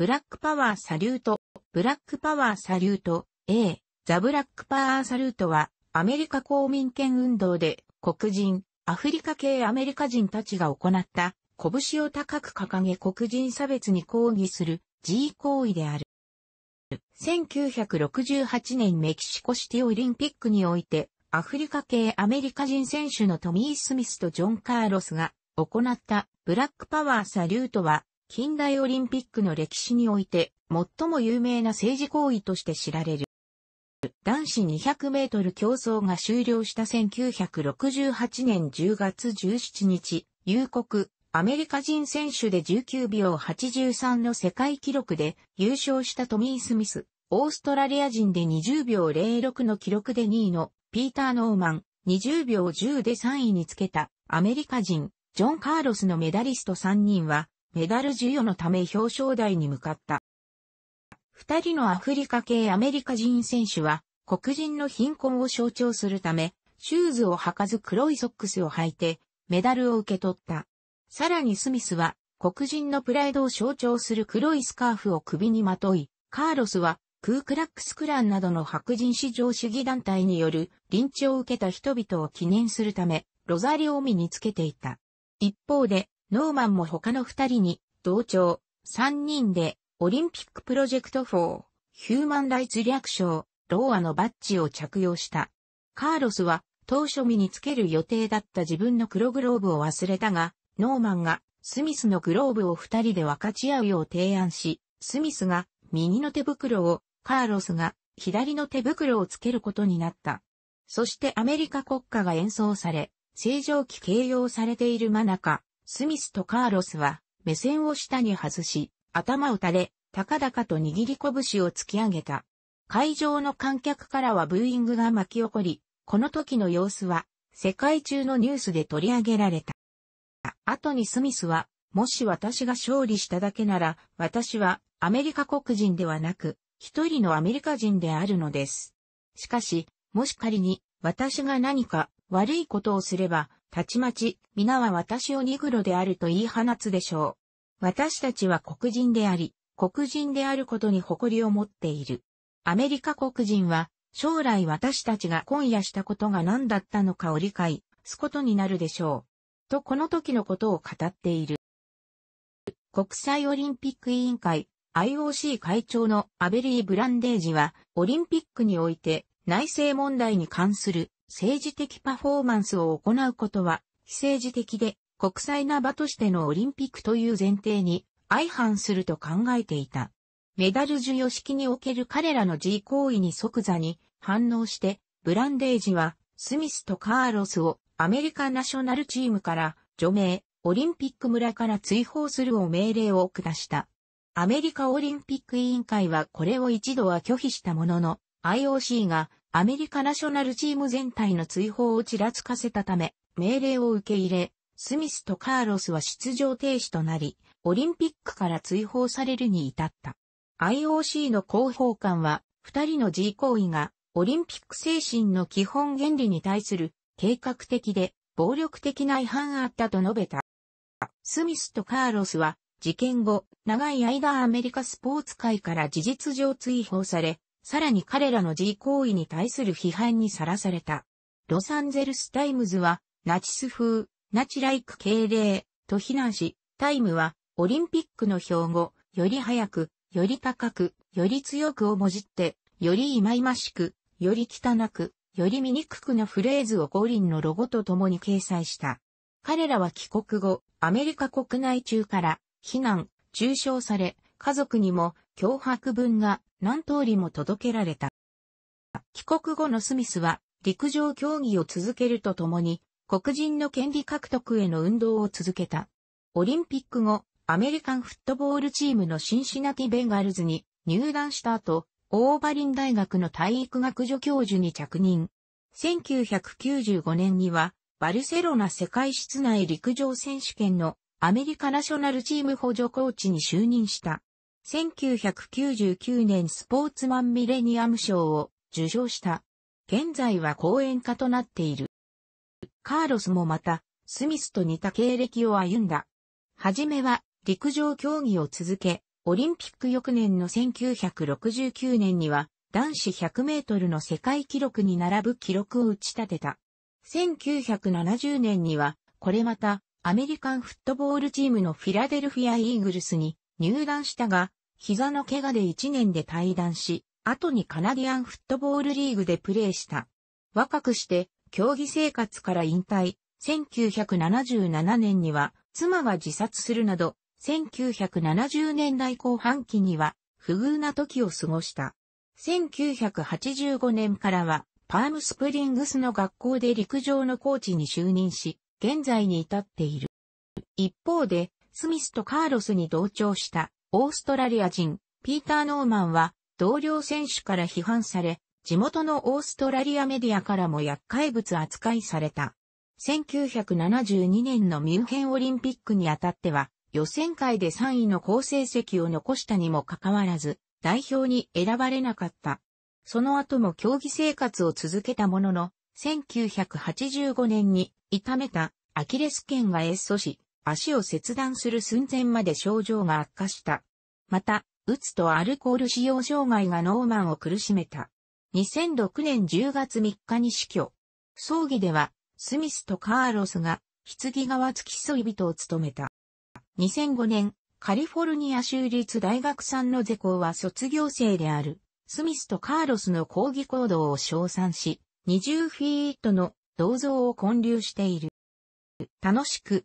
ブラックパワーサリュート、ブラックパワーサリュート、A、ザ・ブラックパワーサリュートは、アメリカ公民権運動で、黒人、アフリカ系アメリカ人たちが行った、拳を高く掲げ黒人差別に抗議する、G 行為である。1968年メキシコシティオリンピックにおいて、アフリカ系アメリカ人選手のトミー・スミスとジョン・カーロスが行ったブラックパワーサリュートは近代オリンピックの歴史において最も有名な政治行為として知られる。男子200メートル競争が終了した1968年10月17日、有国、アメリカ人選手で19秒83の世界記録で優勝したトミー・スミス、オーストラリア人で20秒06の記録で2位のピーター・ノーマン、20秒10で3位につけたアメリカ人、ジョン・カーロスのメダリスト3人はメダル授与のため表彰台に向かった。二人のアフリカ系アメリカ人選手は、黒人の貧困を象徴するため、シューズを履かず黒いソックスを履いて、メダルを受け取った。さらにスミスは、黒人のプライドを象徴する黒いスカーフを首にまとい、カーロスは、クークラックスクランなどの白人至上主義団体による臨調を受けた人々を記念するため、ロザリオを身につけていた。一方で、ノーマンも他の二人に、同調、三人で、オリンピックプロジェクト4、ヒューマンライツ略称、ローアのバッジを着用した。カーロスは、当初身につける予定だった自分の黒グローブを忘れたが、ノーマンが、スミスのグローブを二人で分かち合うよう提案し、スミスが、右の手袋を、カーロスが、左の手袋をつけることになった。そしてアメリカ国歌が演奏され、正常期形容されている真中、スミスとカーロスは、目線を下に外し、頭を垂れ、高々と握り拳を突き上げた。会場の観客からはブーイングが巻き起こり、この時の様子は、世界中のニュースで取り上げられた。後にスミスは、もし私が勝利しただけなら、私はアメリカ国人ではなく、一人のアメリカ人であるのです。しかし、もし仮に私が何か悪いことをすれば、たちまち、皆は私をニグロであると言い放つでしょう。私たちは黒人であり、黒人であることに誇りを持っている。アメリカ黒人は、将来私たちが今夜したことが何だったのかを理解すことになるでしょう。とこの時のことを語っている。国際オリンピック委員会 IOC 会長のアベリー・ブランデージは、オリンピックにおいて内政問題に関する政治的パフォーマンスを行うことは、非政治的で国際な場としてのオリンピックという前提に相反すると考えていた。メダル授与式における彼らの自行為に即座に反応して、ブランデージはスミスとカーロスをアメリカナショナルチームから除名、オリンピック村から追放するを命令を下した。アメリカオリンピック委員会はこれを一度は拒否したものの、IOC がアメリカナショナルチーム全体の追放をちらつかせたため、命令を受け入れ、スミスとカーロスは出場停止となり、オリンピックから追放されるに至った。IOC の広報官は、二人の G 行為が、オリンピック精神の基本原理に対する、計画的で、暴力的な違反あったと述べた。スミスとカーロスは、事件後、長い間アメリカスポーツ界から事実上追放され、さらに彼らの自行為に対する批判にさらされた。ロサンゼルスタイムズは、ナチス風、ナチライク敬礼、と非難し、タイムは、オリンピックの標語、より早く、より高く、より強くをもじって、より忌々しく、より汚く、より醜くのフレーズを五輪のロゴと共に掲載した。彼らは帰国後、アメリカ国内中から、非難、中傷され、家族にも脅迫文が何通りも届けられた。帰国後のスミスは陸上競技を続けるとともに黒人の権利獲得への運動を続けた。オリンピック後、アメリカンフットボールチームのシンシナティベンガルズに入団した後、オーバリン大学の体育学助教授に着任。1995年には、バルセロナ世界室内陸上選手権のアメリカナショナルチーム補助コーチに就任した。1999年スポーツマンミレニアム賞を受賞した。現在は講演家となっている。カーロスもまた、スミスと似た経歴を歩んだ。はじめは、陸上競技を続け、オリンピック翌年の1969年には、男子100メートルの世界記録に並ぶ記録を打ち立てた。1970年には、これまた、アメリカンフットボールチームのフィラデルフィア・イーグルスに入団したが、膝の怪我で1年で退団し、後にカナディアンフットボールリーグでプレーした。若くして、競技生活から引退、1977年には、妻が自殺するなど、1970年代後半期には、不遇な時を過ごした。1985年からは、パームスプリングスの学校で陸上のコーチに就任し、現在に至っている。一方で、スミスとカーロスに同調したオーストラリア人、ピーター・ノーマンは同僚選手から批判され、地元のオーストラリアメディアからも厄介物扱いされた。1972年のミュンヘンオリンピックにあたっては、予選会で3位の好成績を残したにもかかわらず、代表に選ばれなかった。その後も競技生活を続けたものの、1985年に痛めたアキレス腱が越阻し、足を切断する寸前まで症状が悪化した。また、うつとアルコール使用障害がノーマンを苦しめた。2006年10月3日に死去。葬儀では、スミスとカーロスが、棺側付き添い人を務めた。2005年、カリフォルニア州立大学産のゼーは卒業生である、スミスとカーロスの抗議行動を称賛し、20フィートの銅像を建立している。楽しく、